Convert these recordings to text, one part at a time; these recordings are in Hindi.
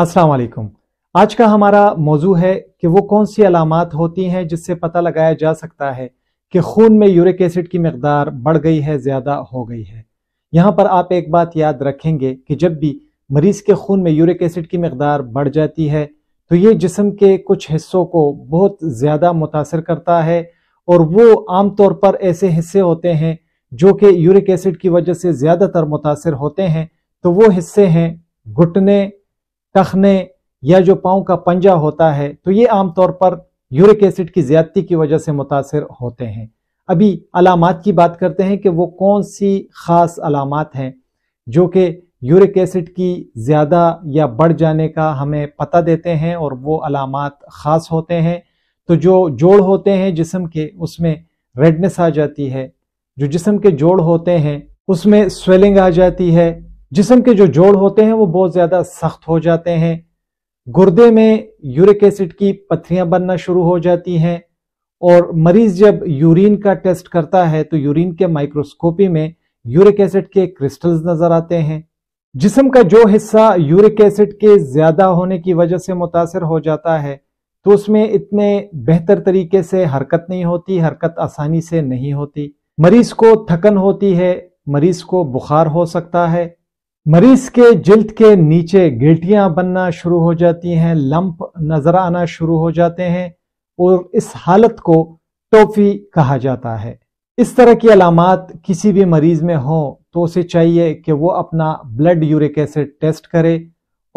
अस्सलाम वालेकुम आज का हमारा मौजू है कि वो कौन सी अलामत होती हैं जिससे पता लगाया जा सकता है कि खून में यूरिक एसिड की मकदार बढ़ गई है ज़्यादा हो गई है यहाँ पर आप एक बात याद रखेंगे कि जब भी मरीज़ के खून में यूरिक एसिड की मकदार बढ़ जाती है तो ये जिसम के कुछ हिस्सों को बहुत ज़्यादा मुतासर करता है और वो आम तौर पर ऐसे हिस्से होते हैं जो कि यूरिक एसिड की वजह से ज़्यादातर मुतासर होते हैं तो वो हिस्से हैं घुटने टखने या जो पाँव का पंजा होता है तो ये आमतौर पर यूरिक एसिड की ज्यादती की वजह से मुतासर होते हैं अभी अलामत की बात करते हैं कि वो कौन सी ख़ास अलामत हैं जो कि यूरिक एसिड की ज़्यादा या बढ़ जाने का हमें पता देते हैं और वो अलामत ख़ास होते हैं तो जो जोड़ होते हैं जिसम के उसमें रेडनेस आ जाती है जो जिसम के जोड़ होते हैं उसमें स्वेलिंग आ जाती है जिसम के जो जोड़ होते हैं वो बहुत ज़्यादा सख्त हो जाते हैं गुर्दे में यूरिक एसिड की पथरियां बनना शुरू हो जाती हैं और मरीज जब यूरिन का टेस्ट करता है तो यूरिन के माइक्रोस्कोपी में यूरिक एसिड के क्रिस्टल्स नज़र आते हैं जिसम का जो हिस्सा यूरिक एसिड के ज़्यादा होने की वजह से मुतासर हो जाता है तो उसमें इतने बेहतर तरीके से हरकत नहीं होती हरकत आसानी से नहीं होती मरीज को थकन होती है मरीज को बुखार हो सकता है मरीज के जिल्द के नीचे गिल्टियां बनना शुरू हो जाती हैं लंप नजर आना शुरू हो जाते हैं और इस हालत को टोफी कहा जाता है इस तरह की अलामत किसी भी मरीज में हो तो उसे चाहिए कि वो अपना ब्लड यूरिक एसिड टेस्ट करे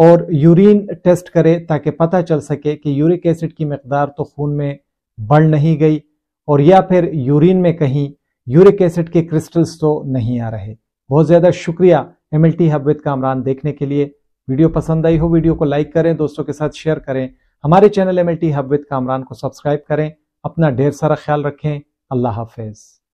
और यूरिन टेस्ट करे ताकि पता चल सके कि यूरिक एसिड की मकदार तो खून में बढ़ नहीं गई और या फिर यूरिन में कहीं यूरिक एसिड के क्रिस्टल्स तो नहीं आ रहे बहुत ज़्यादा शुक्रिया M L T hub with Kamran देखने के लिए वीडियो पसंद आई हो वीडियो को लाइक करें दोस्तों के साथ शेयर करें हमारे channel M L T hub with Kamran को सब्सक्राइब करें अपना ढेर सारा ख्याल रखें अल्लाह हाफिज़